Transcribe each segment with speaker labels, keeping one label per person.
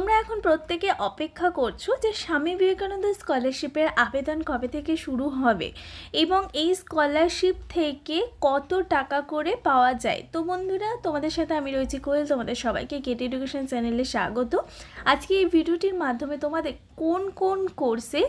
Speaker 1: তোমরা এখন প্রত্যেকে অপেক্ষা করছো যে স্বামী বিবেকানন্দ স্কলারশিপের আবেদন কবে থেকে শুরু হবে এবং এই স্কলারশিপ থেকে কত টাকা করে পাওয়া যায় তো বন্ধুরা তোমাদের সাথে আমি রয়েছি কোয়েল তোমাদের সবাইকে গেট এডুকেশন চ্যানেলে স্বাগত আজকে এই ভিডিওটির মাধ্যমে তোমাদের কোন কোন কোর্সে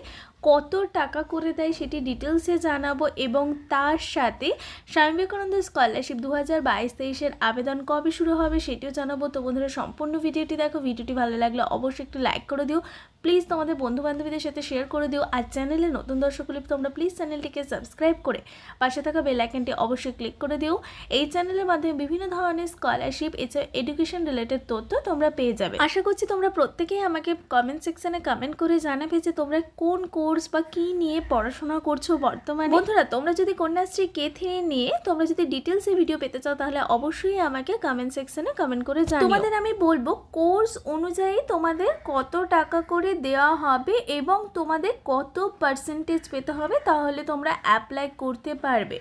Speaker 1: কত টাকা করে দেয় সেটি ডিটেলসে জানাবো এবং তার সাথে স্বামী বিবেকানন্দ স্কলারশিপ দু হাজার বাইশ তেইশের আবেদন কবে শুরু হবে সেটিও জানাবো তো বন্ধুরা সম্পূর্ণ ভিডিওটি দেখো ভিডিওটি ভালো লাগলে অবশ্যই একটু লাইক করে দিও প্লিজ তোমাদের বন্ধু বান্ধবীদের সাথে শেয়ার করে দিও আর চ্যানেলে নতুন দর্শক তোমরা প্লিজ চ্যানেলটিকে সাবস্ক্রাইব করে পাশে থাকা বেলাইকনটি অবশ্যই ক্লিক করে দিও এই চ্যানেলের মাধ্যমে বিভিন্ন ধরনের স্কলারশিপ এছাড়া এডুকেশন রিলেটেড তথ্য তোমরা পেয়ে যাবে আশা করছি তোমরা প্রত্যেকেই আমাকে কমেন্ট সেকশানে কমেন্ট করে জানাবে যে তোমরা কোন কোর্স বা কি নিয়ে পড়াশোনা করছো বর্তমানে বন্ধুরা তোমরা যদি কন্যাশ্রী কে থ্রি নিয়ে তোমরা যদি ডিটেলসে ভিডিও পেতে চাও তাহলে অবশ্যই আমাকে কমেন্ট সেকশানে কমেন্ট করে জানাবে তোমাদের আমি বলবো কোর্স অনুযায়ী তোমাদের কত টাকা করে করে দেওয়া হবে এবং তোমাদের কত পার্সেন্টেজ পেতে হবে তাহলে তোমরা অ্যাপ্লাই করতে পারবে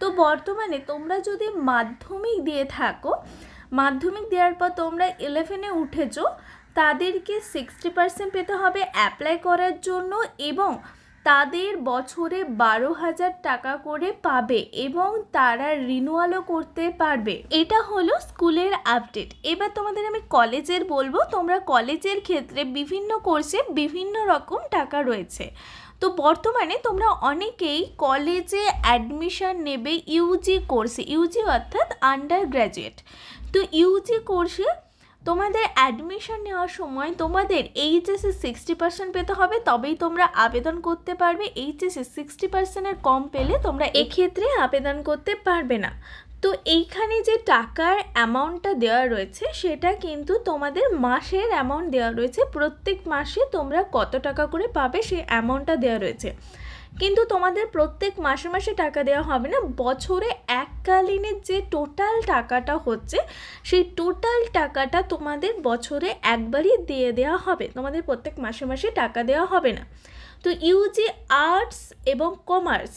Speaker 1: তো বর্তমানে তোমরা যদি মাধ্যমিক দিয়ে থাকো মাধ্যমিক দেওয়ার পর তোমরা ইলেভেনে উঠেছো তাদেরকে সিক্সটি পার্সেন্ট পেতে হবে অ্যাপ্লাই করার জন্য এবং তাদের বছরে বারো হাজার টাকা করে পাবে এবং তারা রিনুয়ালও করতে পারবে এটা হলো স্কুলের আপডেট এবার তোমাদের আমি কলেজের বলবো তোমরা কলেজের ক্ষেত্রে বিভিন্ন কোর্সে বিভিন্ন রকম টাকা রয়েছে তো বর্তমানে তোমরা অনেকেই কলেজে অ্যাডমিশন নেবে ইউজি কোর্সে ইউজি অর্থাৎ আন্ডার গ্র্যাজুয়েট তো ইউজি কোর্সে তোমাদের অ্যাডমিশন নেওয়ার সময় তোমাদের এইচএসে সিক্সটি পার্সেন্ট পেতে হবে তবেই তোমরা আবেদন করতে পারবে এইচএসে সিক্সটি পার্সেন্টের কম পেলে তোমরা এক্ষেত্রে আবেদন করতে পারবে না তো এইখানে যে টাকার অ্যামাউন্টটা দেওয়া রয়েছে সেটা কিন্তু তোমাদের মাসের অ্যামাউন্ট দেওয়া রয়েছে প্রত্যেক মাসে তোমরা কত টাকা করে পাবে সেই অ্যামাউন্টটা দেওয়া রয়েছে কিন্তু তোমাদের প্রত্যেক মাসে মাসে টাকা দেওয়া হবে না বছরে এক শীতকালীনের যে টোটাল টাকাটা হচ্ছে সেই টোটাল টাকাটা তোমাদের বছরে একবারই দিয়ে দেওয়া হবে তোমাদের প্রত্যেক মাসে মাসে টাকা দেওয়া হবে না তো ইউজি আর্টস এবং কমার্স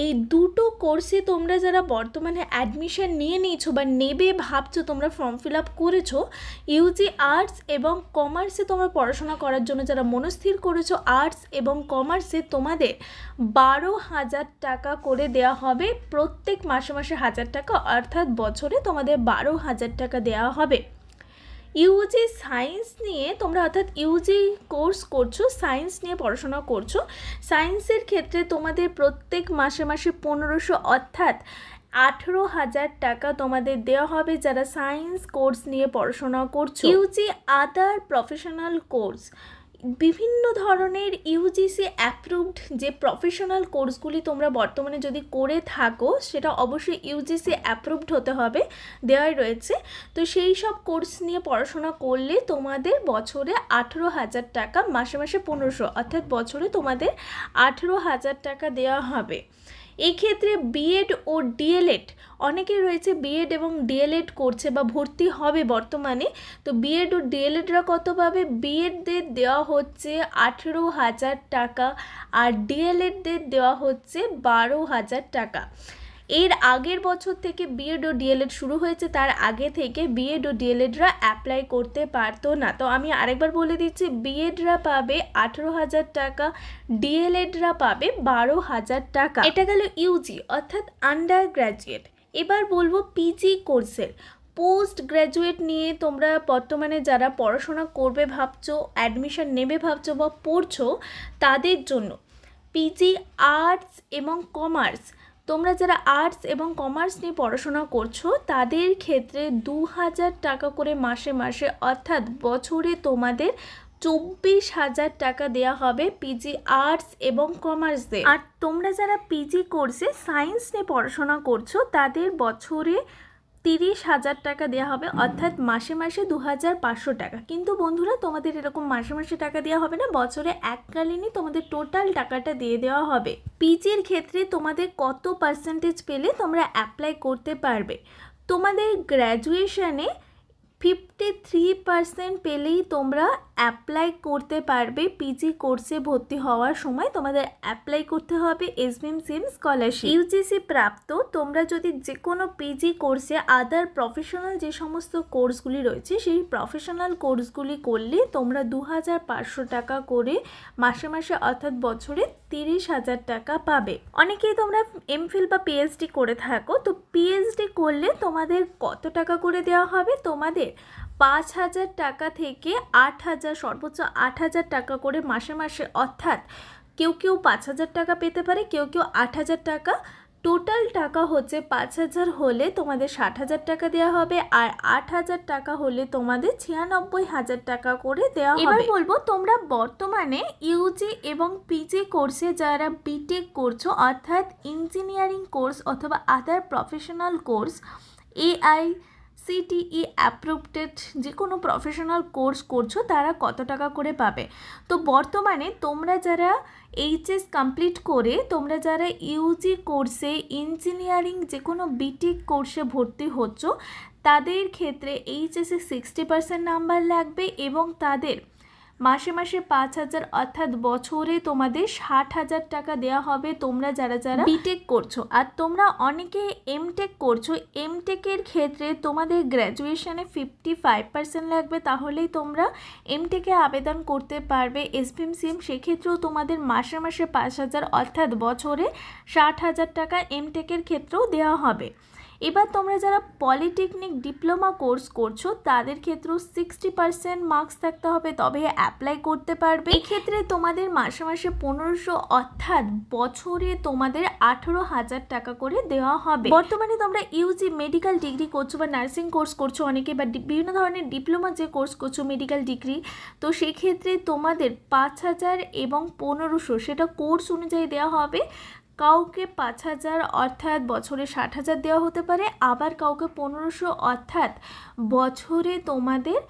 Speaker 1: এই দুটো কোর্সে তোমরা যারা বর্তমানে অ্যাডমিশান নিয়ে নিয়েছো বা নেবে ভাবছো তোমরা ফর্ম ফিল আপ করেছো ইউজি আর্টস এবং কমার্সে তোমরা পড়াশোনা করার জন্য যারা মনস্থির করেছো আর্টস এবং কমার্সে তোমাদের বারো হাজার টাকা করে দেওয়া হবে প্রত্যেক মাসে মাসে হাজার টাকা অর্থাৎ বছরে তোমাদের বারো হাজার টাকা দেওয়া হবে ইউজি সায়েন্স নিয়ে তোমরা অর্থাৎ ইউজি কোর্স করছো সায়েন্স নিয়ে পড়াশোনা করছো সায়েন্সের ক্ষেত্রে তোমাদের প্রত্যেক মাসে মাসে পনেরোশো অর্থাৎ আঠেরো হাজার টাকা তোমাদের দেওয়া হবে যারা সায়েন্স কোর্স নিয়ে পড়াশোনা করছো ইউজি আদার প্রফেশনাল কোর্স বিভিন্ন ধরনের ইউজিসি অ্যাপ্রুভড যে প্রফেশনাল কোর্সগুলি তোমরা বর্তমানে যদি করে থাকো সেটা অবশ্যই ইউজিসি অ্যাপ্রুভড হতে হবে দেওয়াই রয়েছে তো সেই সব কোর্স নিয়ে পড়াশোনা করলে তোমাদের বছরে আঠেরো হাজার টাকা মাসে মাসে পনেরোশো অর্থাৎ বছরে তোমাদের আঠেরো হাজার টাকা দেওয়া হবে এই ক্ষেত্রে বিএড ও ডিএলএড অনেকে রয়েছে বিএড এবং ডিএলএড করছে বা ভর্তি হবে বর্তমানে তো বিএড ও ডিএলএডরা কত পাবে বিএডদের দেওয়া হচ্ছে আঠেরো হাজার টাকা আর ডিএলএডদের দেওয়া হচ্ছে বারো হাজার টাকা এর আগের বছর থেকে বিএড ও ডিএলএড শুরু হয়েছে তার আগে থেকে বিএড ও ডিএলএডরা অ্যাপ্লাই করতে পারতো না তো আমি আরেকবার বলে দিচ্ছি বিএডরা পাবে আঠেরো হাজার টাকা ডিএলএডরা পাবে বারো হাজার টাকা এটা গেল ইউজি অর্থাৎ আন্ডার গ্র্যাজুয়েট এবার বলবো পিজি কোর্সের পোস্ট গ্র্যাজুয়েট নিয়ে তোমরা বর্তমানে যারা পড়াশোনা করবে ভাবছো অ্যাডমিশন নেবে ভাবছো বা পড়ছো তাদের জন্য পিজি আর্টস এবং কমার্স তোমরা যারা আর্টস এবং কমার্স নিয়ে পড়াশোনা করছো তাদের ক্ষেত্রে দু হাজার টাকা করে মাসে মাসে অর্থাৎ বছরে তোমাদের চব্বিশ হাজার টাকা দেয়া হবে পিজি আর্টস এবং কমার্সে আর তোমরা যারা পিজি কোর্সে সায়েন্স নিয়ে পড়াশোনা করছো তাদের বছরে তিরিশ হাজার টাকা দেওয়া হবে অর্থাৎ মাসে মাসে দু হাজার পাঁচশো টাকা কিন্তু বন্ধুরা তোমাদের এরকম মাসে মাসে টাকা দেওয়া হবে না বছরে এককালীনই তোমাদের টোটাল টাকাটা দিয়ে দেওয়া হবে পিজির ক্ষেত্রে তোমাদের কত পার্সেন্টেজ পেলে তোমরা অ্যাপ্লাই করতে পারবে তোমাদের গ্র্যাজুয়েশানে ফিফটি থ্রি পার্সেন্ট পেলেই তোমরা অ্যাপ্লাই করতে পারবে পিজি কোর্সে ভর্তি হওয়ার সময় তোমাদের অ্যাপ্লাই করতে হবে এসবিএম সিম স্কলারশিপ ইউজিসি প্রাপ্ত তোমরা যদি যে কোনো পিজি কোর্সে আদার প্রফেশনাল যে সমস্ত কোর্সগুলি রয়েছে সেই প্রফেশনাল কোর্সগুলি করলে তোমরা দু টাকা করে মাসে মাসে অর্থাৎ বছরে তিরিশ হাজার টাকা পাবে অনেকেই তোমরা এমফিল বা পিএইচডি করে থাকো তো পিএইচডি করলে তোমাদের কত টাকা করে দেওয়া হবে তোমাদের পাঁচ হাজার টাকা থেকে আট হাজার সর্বোচ্চ আট হাজার টাকা করে মাসে মাসে অর্থাৎ কেউ কেউ পাঁচ হাজার টাকা পেতে পারে কেউ কেউ আট হাজার টাকা টোটাল টাকা হচ্ছে পাঁচ হাজার হলে তোমাদের ষাট হাজার টাকা দেওয়া হবে আর আট হাজার টাকা হলে তোমাদের ছিয়ানব্বই হাজার টাকা করে দেওয়া হবে এবার বলবো তোমরা বর্তমানে ইউজি এবং পিজি কোর্সে যারা বিটেক করছো অর্থাৎ ইঞ্জিনিয়ারিং কোর্স অথবা other professional course AI CTE approved যে কোনো প্রফেশনাল কোর্স করছো তারা কত টাকা করে পাবে তো বর্তমানে তোমরা যারা এইচএস কমপ্লিট করে তোমরা যারা ইউজি কোর্সে ইঞ্জিনিয়ারিং যে কোনো বিটেক কোর্সে ভর্তি হচ্ছ তাদের ক্ষেত্রে এইচএসে সিক্সটি পার্সেন্ট নাম্বার লাগবে এবং তাদের মাসে মাসে পাঁচ হাজার অর্থাৎ বছরে তোমাদের ষাট হাজার টাকা দেওয়া হবে তোমরা যারা যারা বিটেক করছো আর তোমরা অনেকে এমটেক করছো এমটেকের ক্ষেত্রে তোমাদের গ্র্যাজুয়েশনে ফিফটি ফাইভ পার্সেন্ট লাগবে তাহলেই তোমরা এমটেকে আবেদন করতে পারবে সিম সেক্ষেত্রেও তোমাদের মাসে মাসে পাঁচ হাজার অর্থাৎ বছরে ষাট হাজার টাকা এমটেকের ক্ষেত্রেও দেওয়া হবে এবার তোমরা যারা পলিটেকনিক ডিপ্লোমা কোর্স করছো তাদের ক্ষেত্রেও সিক্সটি পার্সেন্ট মার্কস থাকতে হবে তবে অ্যাপ্লাই করতে পারবে এক্ষেত্রে তোমাদের মাসে মাসে পনেরোশো অর্থাৎ বছরে তোমাদের আঠেরো হাজার টাকা করে দেওয়া হবে বর্তমানে তোমরা ইউজি মেডিকেল ডিগ্রি করছো বা নার্সিং কোর্স করছো অনেকে বা বিভিন্ন ধরনের ডিপ্লোমা যে কোর্স করছো মেডিকেল ডিগ্রি তো সেক্ষেত্রে তোমাদের পাঁচ হাজার এবং পনেরোশো সেটা কোর্স অনুযায়ী দেওয়া হবে কাউকে পাঁচ হাজার অর্থাৎ বছরে ষাট হাজার দেওয়া হতে পারে আবার কাউকে পনেরোশো অর্থাৎ বছরে তোমাদের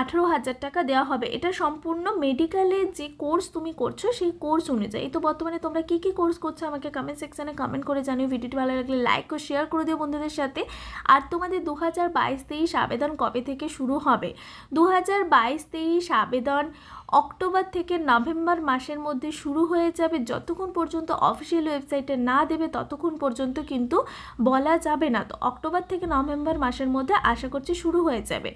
Speaker 1: আঠেরো হাজার টাকা দেওয়া হবে এটা সম্পূর্ণ মেডিকেলে যে কোর্স তুমি করছো সেই কোর্স অনুযায়ী তো বর্তমানে তোমরা কী কী কোর্স করছো আমাকে কমেন্ট সেকশানে কমেন্ট করে জানিও ভিডিওটি ভালো লাগলে লাইক ও শেয়ার করে দিও বন্ধুদের সাথে আর তোমাদের দু হাজার বাইশ তেইশ আবেদন কবে থেকে শুরু হবে দু হাজার বাইশ তেইশ আবেদন অক্টোবর থেকে নভেম্বর মাসের মধ্যে শুরু হয়ে যাবে যতক্ষণ পর্যন্ত অফিসিয়াল ওয়েবসাইটে না দেবে ততক্ষণ পর্যন্ত কিন্তু বলা যাবে না তো অক্টোবর থেকে নভেম্বর মাসের মধ্যে আশা করছি শুরু হয়ে যাবে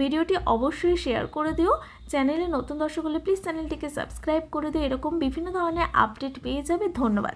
Speaker 1: ভিডিওটি অবশ্যই শেয়ার করে দিও চ্যানেলে নতুন দর্শক হলে প্লিজ চ্যানেলটিকে সাবস্ক্রাইব করে দিও এরকম বিভিন্ন ধরনের আপডেট পেয়ে যাবে ধন্যবাদ